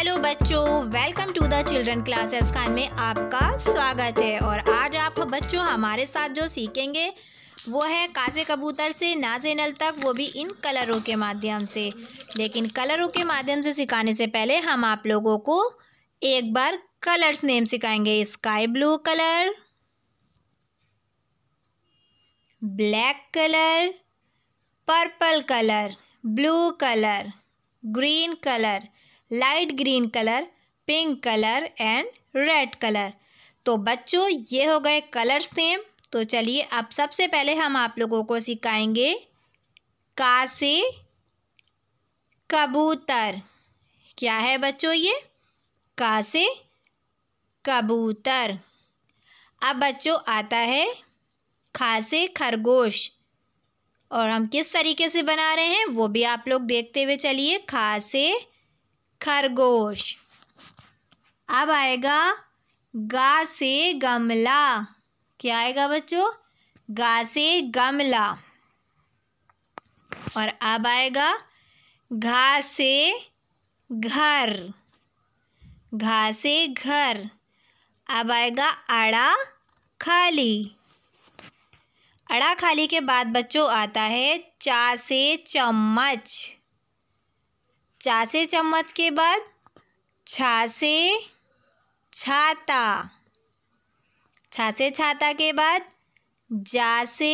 hello बच्चों welcome to the children classes Khan में आपका स्वागत है और आज आप बच्चों हमारे साथ जो सीखेंगे वो है काजे कबूतर से नाजे नल तक वो भी इन कलरों के माध्यम से लेकिन कलरों के माध्यम से सिखाने से पहले हम आप लोगों को एक बार कलर्स नेम सिखाएंगे sky blue colour black colour purple colour blue colour green colour light green colour pink colour and red colour तो बच्चों ये हो गए कलर सेम तो चलिए अब सबसे पहले हम आप लोगों को सिखाएंगे का से कबूतर क्या है बच्चों ये का से कबूतर अब बच्चों आता है खा से खरगोश और हम किस तरीके से बना रहे हैं वो भी आप लोग देखते हुए चलिए खा से खरगोश अब आएगा गा से गमला क्या आएगा बच्चों गा से गमला और अब आएगा घा से घर घा से घर अब आएगा अड़ा खाली अड़ा खाली के बाद बच्चों आता है चा से चम्मच चा से चम्मच के बाद छा से छाता छा से छाता के बाद जा से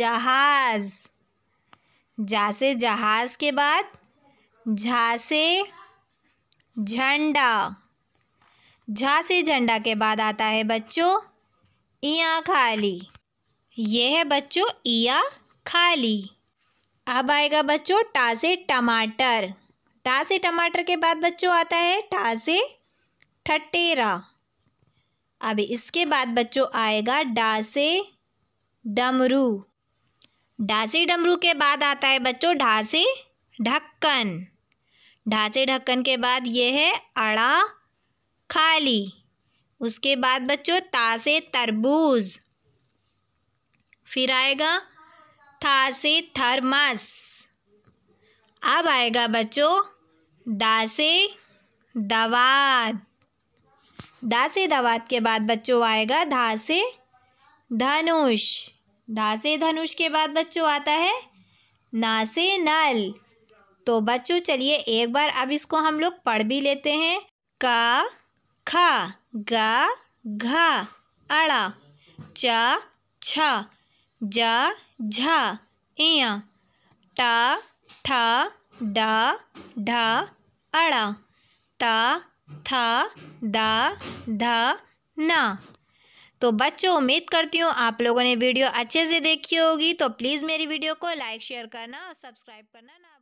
जहाज जा से जहाज के बाद झा से झंडा झा से झंडा के बाद आता है बच्चों इया खाली यह है बच्चों इया खाली अब आएगा बच्चों ताजे टमाटर ताज़े टमाटर के बाद बच्चों आता है ताज़े ठटेरा अब इसके बाद बच्चों आएगा डासे डमरू डासे डमरू के बाद आता है बच्चों ढासे ढक्कन ढासे ढक्कन के बाद ये है अड़ा खाली उसके बाद बच्चों ताज़े तरबूज फिर आएगा था से थर्मस अब आएगा बच्चों दा से दवात दा से दवात के बाद बच्चों आएगा धा से धनुष धा से धनुष के बाद बच्चों आता है ना से नल तो बच्चों चलिए एक बार अब इसको हम लोग पढ़ भी लेते हैं का खा गा घा अड़ा च छ जा झा ञ टा ठा डा ढा अड़ा ता था दा धा ना तो बच्चों उम्मीद करती हूँ आप लोगों ने वीडियो अच्छे से देखी होगी तो प्लीज़ मेरी वीडियो को लाइक शेयर करना और सब्सक्राइब करना ना